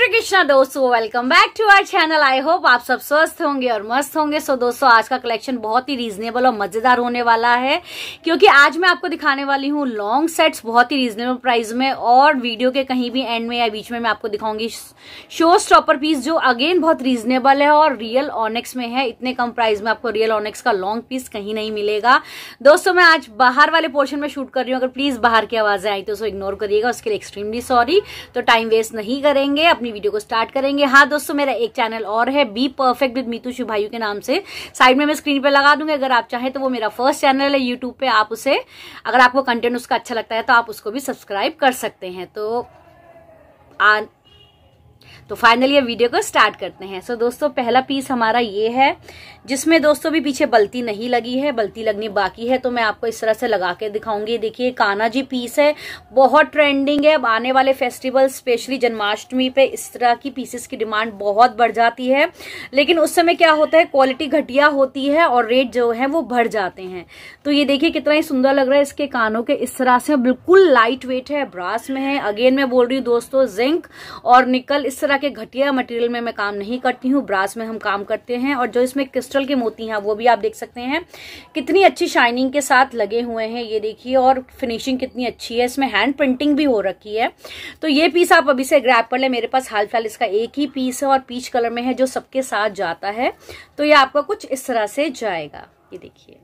श्री कृष्णा दोस्तों welcome back to our channel I hope आप सब स्वस्थ होंगे और मस्त होंगे सो so, दोस्तों आज का कलेक्शन बहुत ही रीजनेबल और मजेदार होने वाला है क्योंकि आज मैं आपको दिखाने वाली हूँ लॉन्ग सेट्स बहुत ही रीजनेबल प्राइस में और वीडियो के कहीं भी एंड में या बीच में मैं आपको दिखाऊंगी शो स्टॉपर पीस जो अगेन बहुत रीजनेबल है और रियल ऑनेक्स में है इतने कम प्राइस में आपको रियल ऑनेक्स का लॉन्ग पीस कहीं नहीं मिलेगा दोस्तों मैं आज बाहर वाले पोर्शन में शूट कर रही हूँ अगर प्लीज बाहर की आवाजें आई तो उसको इग्नोर करिएगा उसके लिए एक्सट्रीमली सॉरी तो टाइम वेस्ट नहीं करेंगे अपनी अपनी वीडियो को स्टार्ट करेंगे हाँ दोस्तों मेरा एक चैनल और है be perfect with Meetu Shivayu के नाम से साइड में मैं स्क्रीन पर लगा दूंगी अगर आप चाहें तो वो मेरा फर्स्ट चैनल है यूट्यूब पे आप उसे अगर आपको कंटेंट उसका अच्छा लगता है तो आप उसको भी सब्सक्राइब कर सकते हैं तो तो फाइनली ये वीडियो को स्टार्ट करते हैं सो so, दोस्तों पहला पीस हमारा ये है जिसमें दोस्तों भी पीछे बल्ती नहीं लगी है बल्ती लगनी बाकी है तो मैं आपको इस तरह से लगा के दिखाऊंगी देखिए काना जी पीस है बहुत ट्रेंडिंग है अब आने वाले फेस्टिवल स्पेशली जन्माष्टमी पे इस तरह की पीसेस की डिमांड बहुत बढ़ जाती है लेकिन उस समय क्या होता है क्वालिटी घटिया होती है और रेट जो है वो बढ़ जाते हैं तो ये देखिए कितना ही सुंदर लग रहा है इसके कानों के इस तरह से बिल्कुल लाइट वेट है ब्रास में है अगेन मैं बोल रही हूँ दोस्तों जिंक और निकल इस तरह के घटिया मटेरियल में मैं काम नहीं करती हूँ ब्रास में हम काम करते हैं और जो इसमें क्रिस्टल क्रिस्टल के मोती हैं वो भी आप देख सकते हैं कितनी अच्छी शाइनिंग के साथ लगे हुए हैं ये देखिए और फिनिशिंग कितनी अच्छी है इसमें हैंड प्रिंटिंग भी हो रखी है तो ये पीस आप अभी से ग्रैप कर लें मेरे पास हाल फिलहाल इसका एक ही पीस है और पीच कलर में है जो सबके साथ जाता है तो ये आपका कुछ इस तरह से जाएगा ये देखिए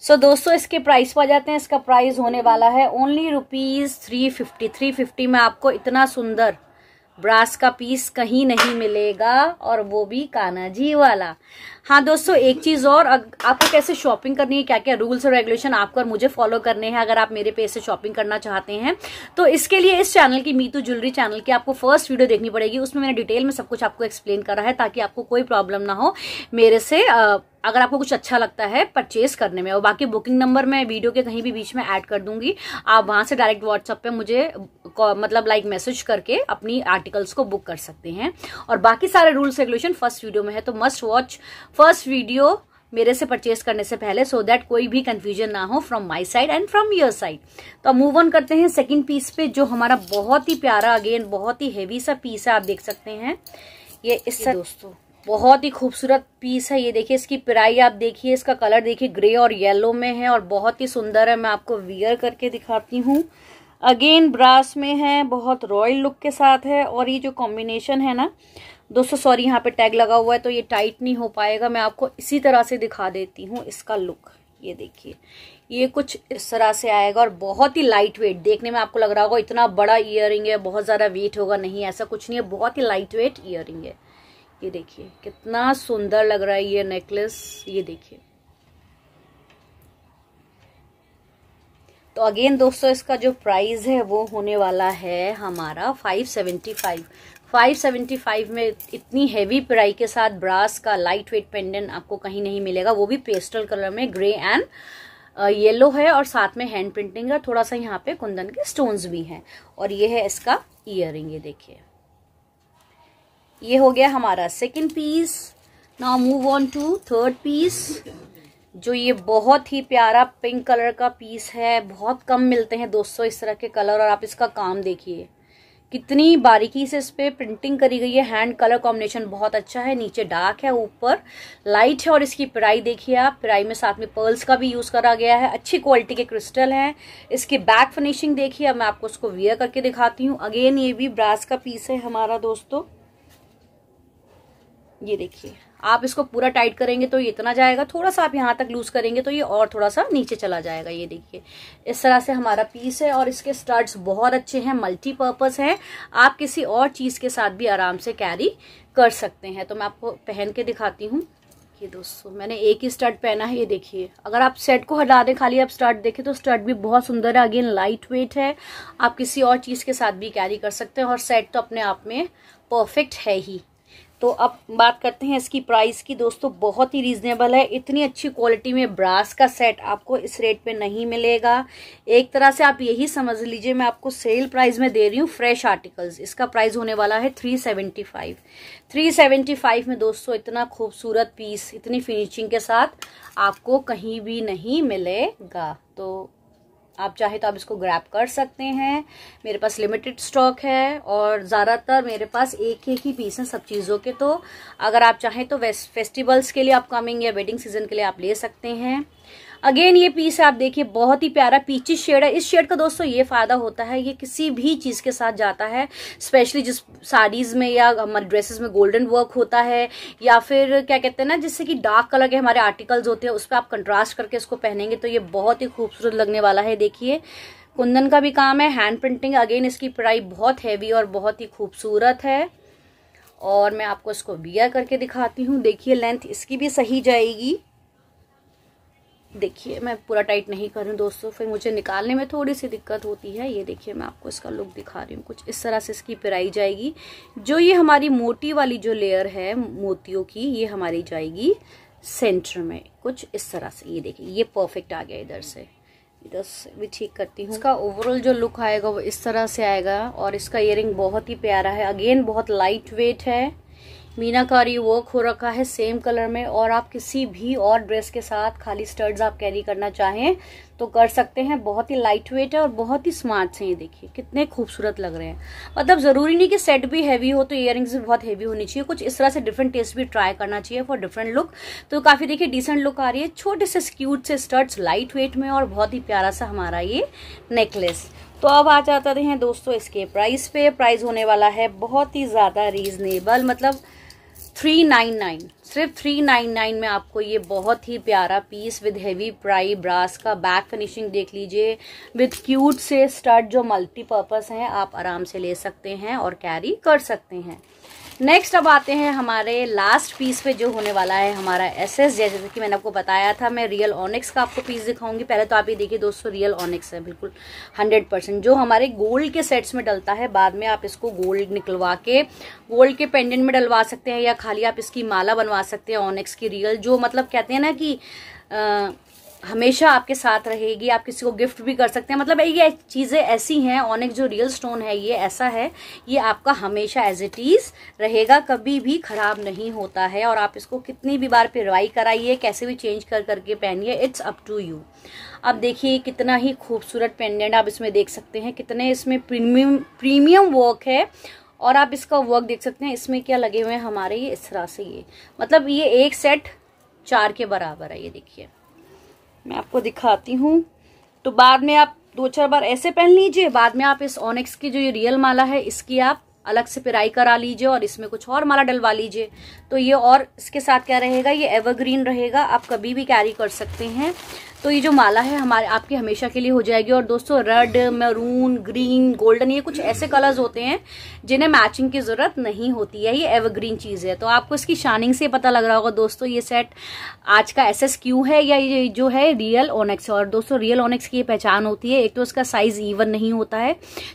सो so, दोस्तों इसके प्राइस पर आ जाते हैं इसका प्राइस होने वाला है only rupees three fifty three fifty में आपको इतना सुंदर ब्रास का पीस कहीं नहीं मिलेगा और वो भी काना जी वाला हाँ दोस्तों एक चीज़ और आपको कैसे शॉपिंग करनी है क्या क्या रूल्स और रेगुलेशन आपको और मुझे फॉलो करने हैं अगर आप मेरे पे से शॉपिंग करना चाहते हैं तो इसके लिए इस चैनल की मीतू ज्वेलरी चैनल की आपको फर्स्ट वीडियो देखनी पड़ेगी उसमें मैंने डिटेल में सब कुछ आपको एक्सप्लेन करा है ताकि आपको कोई प्रॉब्लम ना हो मेरे से अगर आपको कुछ अच्छा लगता है परचेज करने में और बाकी बुकिंग नंबर मैं वीडियो के कहीं भी बीच में ऐड कर दूंगी आप वहां से डायरेक्ट व्हाट्सअप पे मुझे मतलब लाइक मैसेज करके अपनी आर्टिकल आर्टिकल्स को बुक कर सकते हैं और बाकी सारे रूल्स रेगुलेशन फर्स्ट वीडियो में है तो मस्ट वॉच फर्स्ट वीडियो मेरे से परचेज करने से पहले सो so दैट कोई भी कंफ्यूजन ना हो from my side and from your side तो मूव ऑन करते हैं सेकंड पीस पे जो हमारा बहुत ही प्यारा अगेन बहुत ही हेवी सा पीस है आप देख सकते हैं ये इस ये दोस्तों बहुत ही खूबसूरत पीस है ये देखिए इसकी पिराई आप देखिए इसका कलर देखिए ग्रे और येलो में है और बहुत ही सुंदर है मैं आपको वियर करके दिखाती हूँ अगेन ब्रास में है बहुत रॉयल लुक के साथ है और ये जो कॉम्बिनेशन है ना दोस्तों सॉरी यहाँ पे टैग लगा हुआ है तो ये टाइट नहीं हो पाएगा मैं आपको इसी तरह से दिखा देती हूँ इसका लुक ये देखिए ये कुछ इस तरह से आएगा और बहुत ही लाइट वेट देखने में आपको लग रहा होगा इतना बड़ा इयर है बहुत ज़्यादा वेट होगा नहीं ऐसा कुछ नहीं है बहुत ही लाइट वेट इयर है ये देखिए कितना सुंदर लग रहा है ये नेकलेस ये देखिए तो अगेन दोस्तों इसका जो प्राइस है वो होने वाला है हमारा five seventy five five seventy five में इतनी हैवी प्राई के साथ ब्रास का लाइट वेट पेंडेंट आपको कहीं नहीं मिलेगा वो भी पेस्टल कलर में ग्रे एंड येलो है और साथ में हैंड प्रिंटिंग है थोड़ा सा यहाँ पे कुंदन के स्टोन्स भी हैं और ये है इसका इयर ये देखिए ये हो गया हमारा second piece now move on to third piece जो ये बहुत ही प्यारा पिंक कलर का पीस है बहुत कम मिलते हैं दोस्तों इस तरह के कलर और आप इसका काम देखिए कितनी बारीकी से इस पर प्रिंटिंग करी गई है हैंड कलर कॉम्बिनेशन बहुत अच्छा है नीचे डार्क है ऊपर लाइट है और इसकी प्राई देखिए आप प्राई में साथ में पर्ल्स का भी यूज़ करा गया है अच्छी क्वालिटी के क्रिस्टल हैं इसकी बैक फिनिशिंग देखिए अब मैं आपको उसको वियर करके दिखाती हूँ अगेन ये भी ब्रास का पीस है हमारा दोस्तों ये देखिए आप इसको पूरा टाइट करेंगे तो ये इतना जाएगा थोड़ा सा आप यहाँ तक लूज करेंगे तो ये और थोड़ा सा नीचे चला जाएगा ये देखिए इस तरह से हमारा पीस है और इसके स्टड्स बहुत अच्छे हैं मल्टीपर्पज हैं आप किसी और चीज़ के साथ भी आराम से कैरी कर सकते हैं तो मैं आपको पहन के दिखाती हूँ ये दोस्तों मैंने एक ही स्टड पहना है ये देखिए अगर आप सेट को हटा दें खाली आप स्टड देखें तो स्टड भी बहुत सुंदर है अगेन लाइट वेट है आप किसी और चीज़ के साथ भी कैरी कर सकते हैं और सेट तो अपने आप में परफेक्ट है ही तो अब बात करते हैं इसकी प्राइस की दोस्तों बहुत ही रीजनेबल है इतनी अच्छी क्वालिटी में ब्रास का सेट आपको इस रेट पे नहीं मिलेगा एक तरह से आप यही समझ लीजिए मैं आपको सेल प्राइस में दे रही हूँ फ्रेश आर्टिकल्स इसका प्राइस होने वाला है three seventy five three seventy five में दोस्तों इतना खूबसूरत पीस इतनी फिनिशिंग के साथ आपको कहीं भी नहीं मिलेगा तो आप चाहे तो आप इसको ग्रैप कर सकते हैं मेरे पास लिमिटेड स्टॉक है और ज़्यादातर मेरे पास एक एक ही पीस हैं सब चीज़ों के तो अगर आप चाहें तो फेस्टिवल्स के लिए अपकमिंग या वेडिंग सीजन के लिए आप ले सकते हैं अगेन ये पीस आप देखिए बहुत ही प्यारा पीची शेड है इस शेड का दोस्तों ये फायदा होता है ये किसी भी चीज के साथ जाता है स्पेशली जिस साड़ीज में या हमारे ड्रेसेस में गोल्डन वर्क होता है या फिर क्या कहते हैं ना जिससे कि डार्क कलर के हमारे आर्टिकल्स होते हैं उस पर आप कंट्रास्ट करके इसको पहनेंगे तो ये बहुत ही खूबसूरत लगने वाला है देखिए कुंदन का भी काम है हैंड प्रिंटिंग अगेन इसकी पढ़ाई बहुत हैवी और बहुत ही खूबसूरत है और मैं आपको इसको बियर करके दिखाती हूँ देखिए लेंथ इसकी भी सही जाएगी देखिए मैं पूरा टाइट नहीं कर रही हूँ दोस्तों फिर मुझे निकालने में थोड़ी सी दिक्कत होती है ये देखिए मैं आपको इसका लुक दिखा रही हूँ कुछ इस तरह से इसकी पिराई जाएगी जो ये हमारी मोटी वाली जो लेयर है मोतियों की ये हमारी जाएगी सेंटर में कुछ इस तरह से ये देखिए ये परफेक्ट आ गया इधर से इधर से भी ठीक करती हूँ इसका ओवरऑल जो लुक आएगा वो इस तरह से आएगा और इसका इयर बहुत ही प्यारा है अगेन बहुत लाइट वेट है मीनाकारी वर्क हो रखा है सेम कलर में और आप किसी भी और ड्रेस के साथ खाली स्टर्ड्स आप कैरी करना चाहें तो कर सकते हैं बहुत ही लाइट वेट है और बहुत ही स्मार्ट से ये देखिए कितने खूबसूरत लग रहे हैं मतलब ज़रूरी नहीं कि सेट भी हैवी हो तो इयर भी बहुत हैवी होनी चाहिए कुछ इस तरह से डिफरेंट टेस्ट भी ट्राई करना चाहिए फॉर डिफरेंट लुक तो काफ़ी देखिए डिसेंट लुक आ रही है छोटे से स्क्यूट से स्टर्ट्स लाइट वेट में और बहुत ही प्यारा सा हमारा ये नेकलेस तो अब आ जाते हैं दोस्तों इसके प्राइस पे प्राइस होने वाला है बहुत ही ज़्यादा रीजनेबल मतलब थ्री नाइन नाइन सिर्फ थ्री नाइन नाइन में आपको ये बहुत ही प्यारा पीस विद हेवी प्राई ब्रास का बैक फिनिशिंग देख लीजिए विद क्यूट से स्टड जो मल्टीपर्पज़ हैं आप आराम से ले सकते हैं और कैरी कर सकते हैं नेक्स्ट अब आते हैं हमारे लास्ट पीस पे जो होने वाला है हमारा एस एस जैसे कि मैंने आपको बताया था मैं रियल ऑनिक्स का आपको पीस दिखाऊंगी पहले तो आप ये देखिए दोस्तों रियल ऑनिक्स है बिल्कुल हंड्रेड परसेंट जो हमारे गोल्ड के सेट्स में डलता है बाद में आप इसको गोल्ड निकलवा के गोल्ड के पेंडेंट में डलवा सकते हैं या खाली आप इसकी माला बनवा सकते हैं ऑनिक्स की रियल जो मतलब कहते हैं ना कि आ, हमेशा आपके साथ रहेगी आप किसी को गिफ्ट भी कर सकते हैं मतलब ये चीज़ें ऐसी हैं ऑनिक जो रियल स्टोन है ये ऐसा है ये आपका हमेशा एज इट इज़ रहेगा कभी भी ख़राब नहीं होता है और आप इसको कितनी भी बार पिरवाई कराइए कैसे भी चेंज कर करके पहनिए इट्स अप टू यू अब देखिए कितना ही खूबसूरत पेंडेंट आप इसमें देख सकते हैं कितने इसमें प्रीमियम प्रीमियम वर्क है और आप इसका वर्क देख सकते हैं इसमें क्या लगे हुए हैं हमारे ये इस तरह से ये मतलब ये एक सेट चार के बराबर है ये देखिए मैं आपको दिखाती हूँ तो बाद में आप दो चार बार ऐसे पहन लीजिए बाद में आप इस ऑनिक्स की जो ये रियल माला है इसकी आप अलग से पिराई करा लीजिए और इसमें कुछ और माला डलवा लीजिए तो ये और इसके साथ क्या रहेगा ये एवरग्रीन रहेगा आप कभी भी कैरी कर सकते हैं तो ये जो माला है हमारे आपकी हमेशा के लिए हो जाएगी और दोस्तों रेड मरून ग्रीन गोल्डन ये कुछ ऐसे कलर्स होते हैं जिन्हें मैचिंग की ज़रूरत नहीं होती है ये एवरग्रीन चीज़ है तो आपको इसकी शाइनिंग से पता लग रहा होगा दोस्तों ये सेट आज का एस एस क्यू है या ये जो है रियल ओनेक्स और दोस्तों रियल ओनेक्स की ये पहचान होती है एक तो इसका साइज इवन नहीं होता है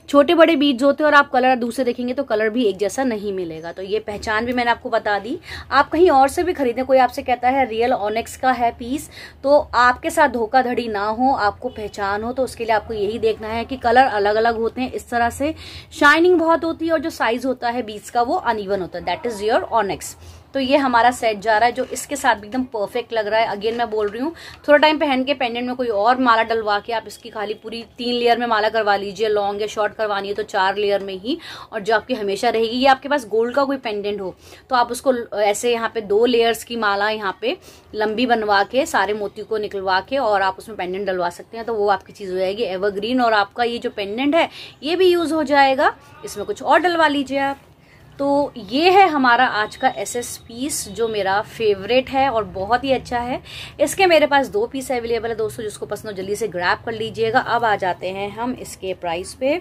छोटे बड़े बीज होते हैं और आप कलर दूसरे देखेंगे तो कलर भी एक जैसा नहीं मिलेगा तो ये पहचान भी मैंने आपको बता दी आप कहीं और से भी खरीदें कोई आपसे कहता है रियल ओनेक्स का है पीस तो आपके साथ धोखाधड़ी ना हो आपको पहचान हो तो उसके लिए आपको यही देखना है कि कलर अलग अलग होते हैं इस तरह से शाइनिंग बहुत होती है और जो साइज होता है बीच का वो अनइवन होता है दैट इज योर ऑनेक्स तो ये हमारा सेट जा रहा है जो इसके साथ भी एकदम परफेक्ट लग रहा है अगेन मैं बोल रही हूँ थोड़ा टाइम पहन के पेंडेंट में कोई और माला डलवा के आप इसकी खाली पूरी तीन लेयर में माला करवा लीजिए लॉन्ग या शॉर्ट करवानी है तो चार लेयर में ही और जो आपकी हमेशा रहेगी ये आपके पास गोल्ड का कोई पेंडेंट हो तो आप उसको ऐसे यहाँ पे दो लेयर्स की माला यहाँ पे लंबी बनवा के सारे मोती को निकलवा के और आप उसमें पेंडेंट डलवा सकते हैं तो वो आपकी चीज़ हो जाएगी एवरग्रीन और आपका ये जो पेंडेंट है ये भी यूज़ हो जाएगा इसमें कुछ और डलवा लीजिए आप तो ये है हमारा आज का एस एस पीस जो मेरा फेवरेट है और बहुत ही अच्छा है इसके मेरे पास दो पीस अवेलेबल है दोस्तों जिसको पसंद हो जल्दी से ग्रैप कर लीजिएगा अब आ जाते हैं हम इसके प्राइस पे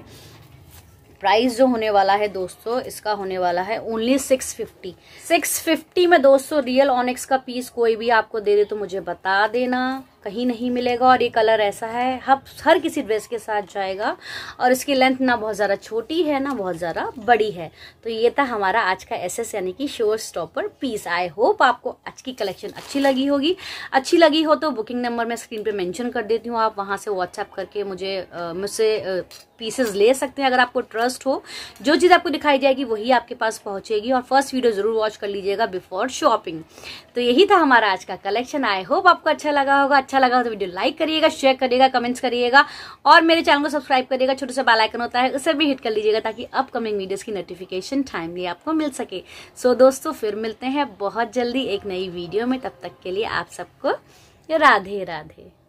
प्राइस जो होने वाला है दोस्तों इसका होने वाला है only six fifty six fifty में दोस्तों रियल ऑनिक्स का पीस कोई भी आपको दे दे तो मुझे बता देना कहीं नहीं मिलेगा और ये कलर ऐसा है हर हर किसी ड्रेस के साथ जाएगा और इसकी लेंथ ना बहुत ज़्यादा छोटी है ना बहुत ज़्यादा बड़ी है तो ये था हमारा आज का एसएस यानी कि शोर स्टॉपर पीस आई होप आपको आज की कलेक्शन अच्छी लगी होगी अच्छी लगी हो तो बुकिंग नंबर मैं स्क्रीन पर मैंशन कर देती हूँ आप वहाँ से व्हाट्सएप करके मुझे मुझसे पीसेस ले सकते हैं अगर आपको ट्रस्ट हो जो चीज़ आपको दिखाई जाएगी वही आपके पास पहुंचेगी और फर्स्ट वीडियो ज़रूर वॉच कर लीजिएगा बिफोर शॉपिंग तो यही था हमारा आज का कलेक्शन आई होप आपको अच्छा लगा होगा अच्छा लगा हो तो वीडियो लाइक करिएगा शेयर करिएगा कमेंट्स करिएगा और मेरे चैनल को सब्सक्राइब करिएगा छोटे सा बालाइकन होता है उसे भी हिट कर लीजिएगा ताकि अपकमिंग वीडियोज की नोटिफिकेशन टाइमली आपको मिल सके सो so, दोस्तों फिर मिलते हैं बहुत जल्दी एक नई वीडियो में तब तक के लिए आप सबको राधे राधे